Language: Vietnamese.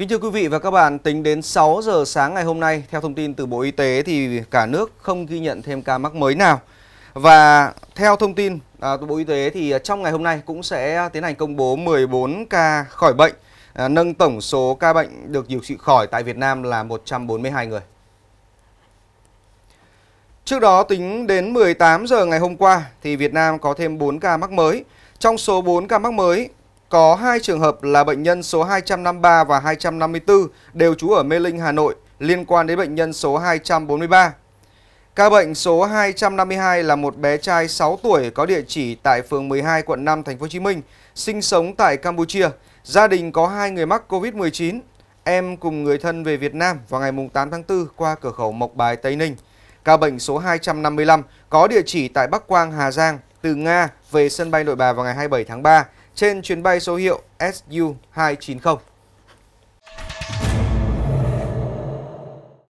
Kính thưa quý vị và các bạn, tính đến 6 giờ sáng ngày hôm nay, theo thông tin từ Bộ Y tế thì cả nước không ghi nhận thêm ca mắc mới nào. Và theo thông tin à, từ Bộ Y tế thì trong ngày hôm nay cũng sẽ tiến hành công bố 14 ca khỏi bệnh, à, nâng tổng số ca bệnh được điều trị khỏi tại Việt Nam là 142 người. Trước đó tính đến 18 giờ ngày hôm qua thì Việt Nam có thêm 4 ca mắc mới. Trong số 4 ca mắc mới có hai trường hợp là bệnh nhân số 253 và 254 đều trú ở Mê Linh, Hà Nội liên quan đến bệnh nhân số 243. Ca bệnh số 252 là một bé trai 6 tuổi có địa chỉ tại phường 12 quận 5 thành phố Hồ Chí Minh, sinh sống tại Campuchia. Gia đình có hai người mắc Covid-19. Em cùng người thân về Việt Nam vào ngày 8 tháng 4 qua cửa khẩu Mộc Bài, Tây Ninh. Ca bệnh số 255 có địa chỉ tại Bắc Quang, Hà Giang từ Nga về sân bay Nội Bài vào ngày 27 tháng 3 trên chuyến bay số hiệu SU290.